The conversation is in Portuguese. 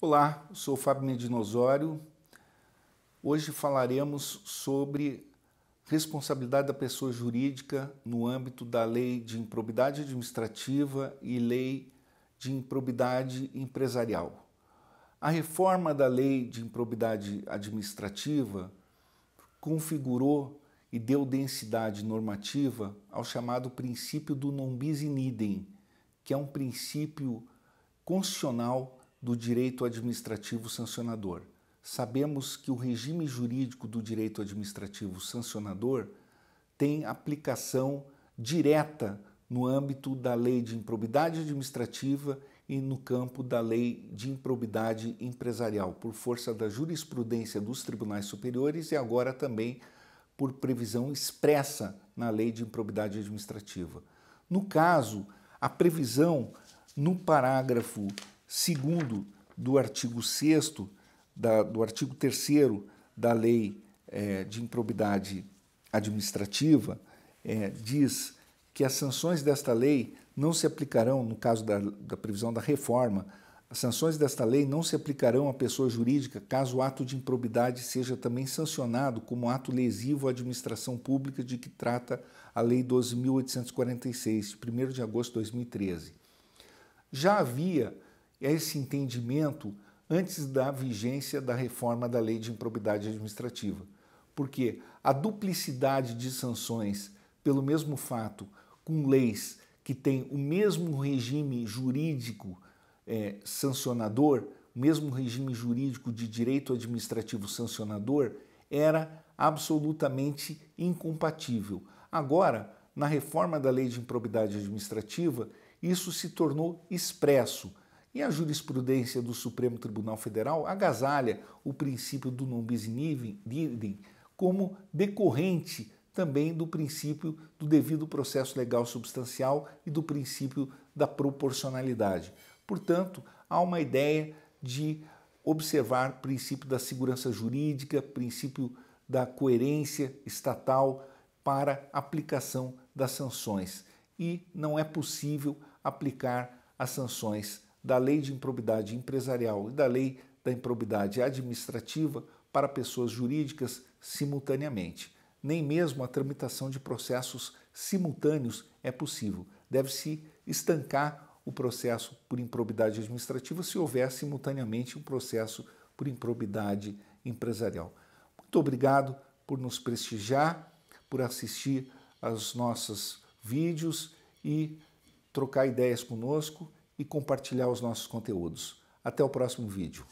Olá, sou Fábio Medinosório. Hoje falaremos sobre responsabilidade da pessoa jurídica no âmbito da Lei de Improbidade Administrativa e Lei de Improbidade Empresarial. A reforma da Lei de Improbidade Administrativa configurou e deu densidade normativa ao chamado princípio do non bis in idem, que é um princípio constitucional do direito administrativo sancionador. Sabemos que o regime jurídico do direito administrativo sancionador tem aplicação direta no âmbito da lei de improbidade administrativa e no campo da lei de improbidade empresarial, por força da jurisprudência dos tribunais superiores e agora também por previsão expressa na lei de improbidade administrativa. No caso, a previsão no parágrafo segundo do artigo 6 do artigo 3 da Lei é, de Improbidade Administrativa, é, diz que as sanções desta lei não se aplicarão, no caso da, da previsão da reforma, as sanções desta lei não se aplicarão à pessoa jurídica caso o ato de improbidade seja também sancionado como ato lesivo à administração pública de que trata a Lei 12.846, de 1 de agosto de 2013. Já havia é esse entendimento antes da vigência da reforma da lei de improbidade administrativa. Porque a duplicidade de sanções pelo mesmo fato, com leis que têm o mesmo regime jurídico é, sancionador, o mesmo regime jurídico de direito administrativo sancionador, era absolutamente incompatível. Agora, na reforma da lei de improbidade administrativa, isso se tornou expresso. E a jurisprudência do Supremo Tribunal Federal agasalha o princípio do non bis in idem como decorrente também do princípio do devido processo legal substancial e do princípio da proporcionalidade. Portanto, há uma ideia de observar o princípio da segurança jurídica, princípio da coerência estatal para aplicação das sanções. E não é possível aplicar as sanções da lei de improbidade empresarial e da lei da improbidade administrativa para pessoas jurídicas simultaneamente. Nem mesmo a tramitação de processos simultâneos é possível. Deve-se estancar o processo por improbidade administrativa se houver simultaneamente um processo por improbidade empresarial. Muito obrigado por nos prestigiar, por assistir aos nossos vídeos e trocar ideias conosco e compartilhar os nossos conteúdos. Até o próximo vídeo.